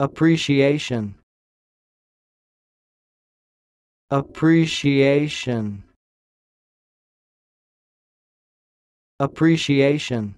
appreciation appreciation appreciation